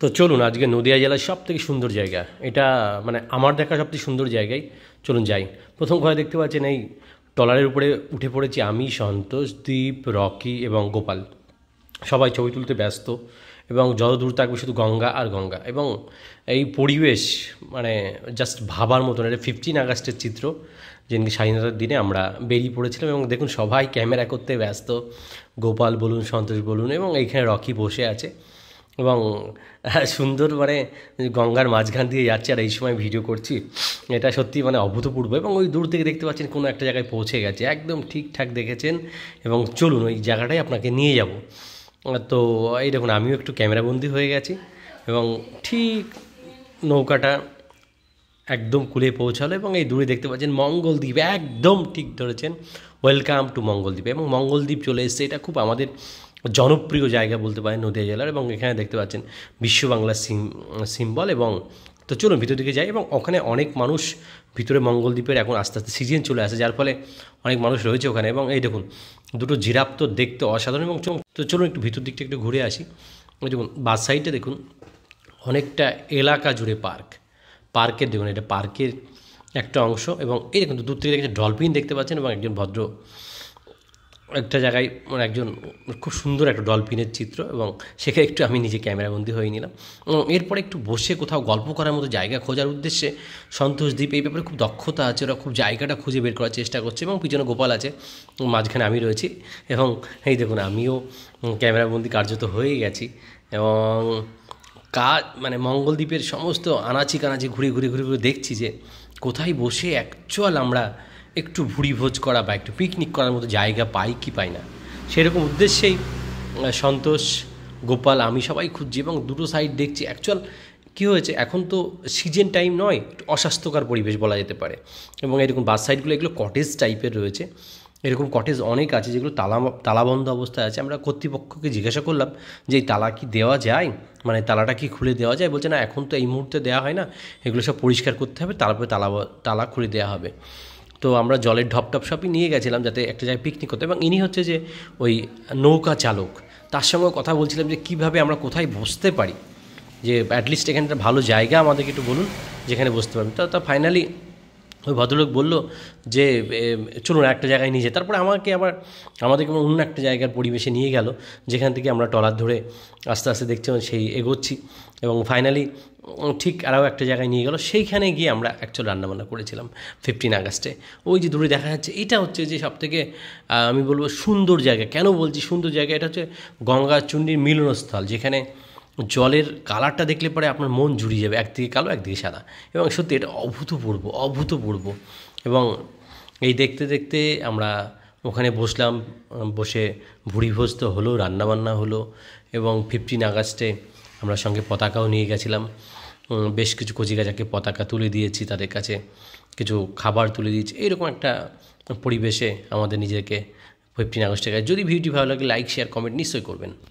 তো চলুন আজকে নদিয়া জেলার সব থেকে সুন্দর জায়গা এটা মানে আমার দেখা সব থেকে সুন্দর জায়গায় চলুন যাই প্রথম ঘরে দেখতে পাচ্ছেন এই টলারের উপরে উঠে পড়েছি আমি সন্তোষ দ্বীপ রকি এবং গোপাল সবাই ছবি তুলতে ব্যস্ত এবং যত দূর থাকবে শুধু গঙ্গা আর গঙ্গা এবং এই পরিবেশ মানে জাস্ট ভাবার মতন এটা ফিফটিন আগস্টের চিত্র যেদিনকে স্বাধীনতার দিনে আমরা বেরিয়ে পড়েছিলাম এবং দেখুন সবাই ক্যামেরা করতে ব্যস্ত গোপাল বলুন সন্তোষ বলুন এবং এইখানে রকি বসে আছে এবং সুন্দর মানে গঙ্গার মাঝখান দিয়ে যাচ্ছে আর এই সময় ভিডিও করছি এটা সত্যি মানে অভূতপূর্ব এবং ওই দূর থেকে দেখতে পাচ্ছেন কোনো একটা জায়গায় পৌঁছে গেছে একদম ঠিকঠাক দেখেছেন এবং চলুন ওই জায়গাটাই আপনাকে নিয়ে যাব তো এই দেখুন আমিও একটু ক্যামেরাবন্দি হয়ে গেছি এবং ঠিক নৌকাটা একদম কুলে পৌঁছালো এবং এই দূরে দেখতে পাচ্ছেন মঙ্গলদ্বীপ একদম ঠিক ধরেছেন ওয়েলকাম টু মঙ্গলদ্বীপ এবং মঙ্গলদ্বীপ চলে এসছে এটা খুব আমাদের জনপ্রিয় জায়গা বলতে পারেন নদিয়া জেলার এবং এখানে দেখতে পাচ্ছেন বিশ্ব বাংলা সিম সিম্বল এবং তো চলুন ভিতর দিকে যাই এবং ওখানে অনেক মানুষ ভিতরে মঙ্গলদ্বীপের এখন আস্তে আস্তে সিজন চলে আসে যার ফলে অনেক মানুষ রয়েছে ওখানে এবং এই দেখুন দুটো জিরাপ তো দেখতে অসাধারণ এবং তো চলুন একটু ভিতর দিকটা একটু ঘুরে আসি দেখুন বাস সাইডে দেখুন অনেকটা এলাকা জুড়ে পার্ক পার্কের দেখুন এটা পার্কের একটা অংশ এবং এই দেখুন দূর থেকে একটা ডলফিন দেখতে পাচ্ছেন এবং একজন ভদ্র একটা জায়গায় মানে একজন খুব সুন্দর একটা ডলফিনের চিত্র এবং সেখানে একটু আমি নিজে ক্যামেরাবন্দি হয়ে নিলাম এরপরে একটু বসে কোথাও গল্প করার মতো জায়গা খোঁজার উদ্দেশ্যে সন্তোষ এই ব্যাপারে খুব দক্ষতা আছে ওরা খুব জায়গাটা খুঁজে বের করার চেষ্টা করছে এবং পিছনে গোপাল আছে মাঝখানে আমি রয়েছি এবং এই দেখুন আমিও ক্যামেরাবন্দি কার্যত হয়ে গেছি এবং কাজ মানে মঙ্গলদ্বীপের সমস্ত আনাচি কানাচি ঘুরে ঘুরে ঘুরে ঘুরে দেখছি যে কোথায় বসে অ্যাকচুয়াল আমরা একটু ভোজ করা বা একটু পিকনিক করার মতো জায়গা পাই কি পাই না সেরকম উদ্দেশ্যেই সন্তোষ গোপাল আমি সবাই খুঁজছি এবং দুটো সাইড দেখছি অ্যাকচুয়াল কী হয়েছে এখন তো সিজন টাইম নয় অস্বাস্থ্যকর পরিবেশ বলা যেতে পারে এবং এরকম বাস সাইডগুলো এগুলো কটেজ টাইপের রয়েছে এরকম কটেজ অনেক আছে যেগুলো তালা তালাবন্ধ অবস্থায় আছে আমরা কর্তৃপক্ষকে জিজ্ঞাসা করলাম যে এই তালা কি দেওয়া যায় মানে তালাটা কি খুলে দেওয়া যায় বলছে না এখন তো এই মুহূর্তে দেওয়া হয় না এগুলো সব পরিষ্কার করতে হবে তারপরে তালা তালা খুলে দেওয়া হবে তো আমরা জলের ঢপ টপ সবই নিয়ে গেছিলাম যাতে একটা জায়গায় পিকনিক করতে এবং ইনি হচ্ছে যে ওই নৌকা চালক তার সঙ্গে কথা বলছিলাম যে কিভাবে আমরা কোথায় বসতে পারি যে অ্যাটলিস্ট এখানটা ভালো জায়গা আমাদেরকে একটু বলুন যেখানে বসতে পারবেন তো তা ফাইনালি ওই ভদ্রলোক বললো যে চলুন একটা জায়গায় নিয়ে যায় তারপরে আমাকে আবার আমাদেরকে অন্য একটা জায়গার পরিবেশে নিয়ে গেল যেখান থেকে আমরা টলার ধরে আস্তে আস্তে দেখছি সেই এগোচ্ছি এবং ফাইনালি ঠিক আরও একটা জায়গায় নিয়ে গেল সেইখানে গিয়ে আমরা অ্যাকচুয়াল রান্নাবান্না করেছিলাম ফিফটিন আগস্টে ওই যে দূরে দেখা যাচ্ছে এটা হচ্ছে যে সবথেকে আমি বলবো সুন্দর জায়গা কেন বলছি সুন্দর জায়গা এটা হচ্ছে গঙ্গা চুন্ডির মিলনস্থল যেখানে জলের কালারটা দেখলে পরে আপনার মন জুড়িয়ে যাবে একদিকে কালো একদিকে সাদা এবং সত্যি এটা অভূতপূর্ব অভূতপূর্ব এবং এই দেখতে দেখতে আমরা ওখানে বসলাম বসে ভুড়িভোজ তো হলো রান্নাবান্না হলো এবং ফিফটিন আগস্টে আমরা সঙ্গে পতাকাও নিয়ে গেছিলাম বেশ কিছু গাছাকে পতাকা তুলে দিয়েছি তাদের কাছে কিছু খাবার তুলে দিয়েছি এরকম একটা পরিবেশে আমাদের নিজেকে ফিফটিন আগস্টের যদি ভিডিওটি ভালো লাগে লাইক শেয়ার কমেন্ট নিশ্চয়ই করবেন